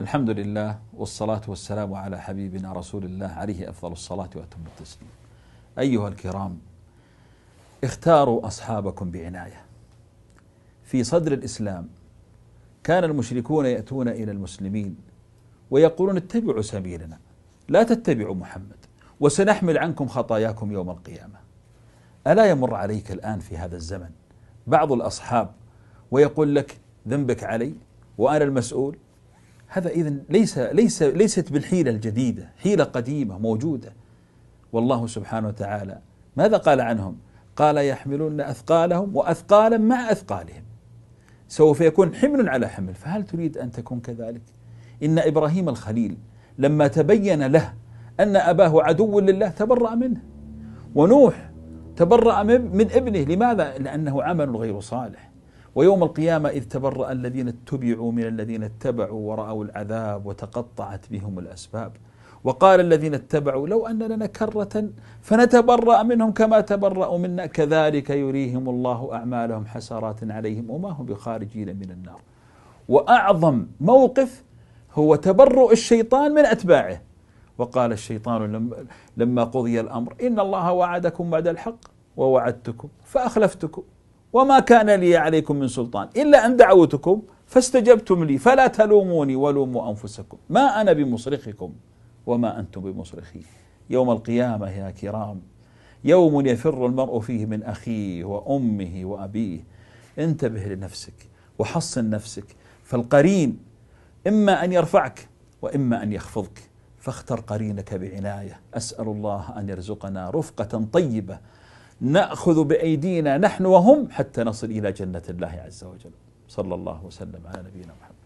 الحمد لله والصلاة والسلام على حبيبنا رسول الله عليه أفضل الصلاة وأتم التسليم. أيها الكرام اختاروا أصحابكم بعناية. في صدر الإسلام كان المشركون يأتون إلى المسلمين ويقولون اتبعوا سبيلنا لا تتبعوا محمد وسنحمل عنكم خطاياكم يوم القيامة. ألا يمر عليك الآن في هذا الزمن بعض الأصحاب ويقول لك ذنبك علي وأنا المسؤول هذا إذا ليس ليس ليست بالحيلة الجديدة حيلة قديمة موجودة والله سبحانه وتعالى ماذا قال عنهم قال يحملون أثقالهم وأثقالا مع أثقالهم سوف يكون حمل على حمل فهل تريد أن تكون كذلك إن إبراهيم الخليل لما تبين له أن أباه عدو لله تبرأ منه ونوح تبرأ من ابنه لماذا؟ لأنه عمل غير صالح ويوم القيامة إذ تبرأ الذين اتبعوا من الذين اتبعوا ورأوا العذاب وتقطعت بهم الأسباب وقال الذين اتبعوا لو أن لنا كرة فنتبرأ منهم كما تبرأوا منا كذلك يريهم الله أعمالهم حسرات عليهم وما هم بخارجين من النار وأعظم موقف هو تبرؤ الشيطان من أتباعه وقال الشيطان لما قضي الأمر إن الله وعدكم بعد الحق ووعدتكم فأخلفتكم وما كان لي عليكم من سلطان إلا أن دعوتكم فاستجبتم لي فلا تلوموني ولوموا أنفسكم ما أنا بمصرخكم وما أنتم بمصرخي يوم القيامة يا كرام يوم يفر المرء فيه من أخيه وأمه وأبيه انتبه لنفسك وحصن نفسك فالقرين إما أن يرفعك وإما أن يخفضك فاختر قرينك بعناية أسأل الله أن يرزقنا رفقة طيبة ناخذ بايدينا نحن وهم حتى نصل الى جنه الله عز وجل صلى الله وسلم على نبينا محمد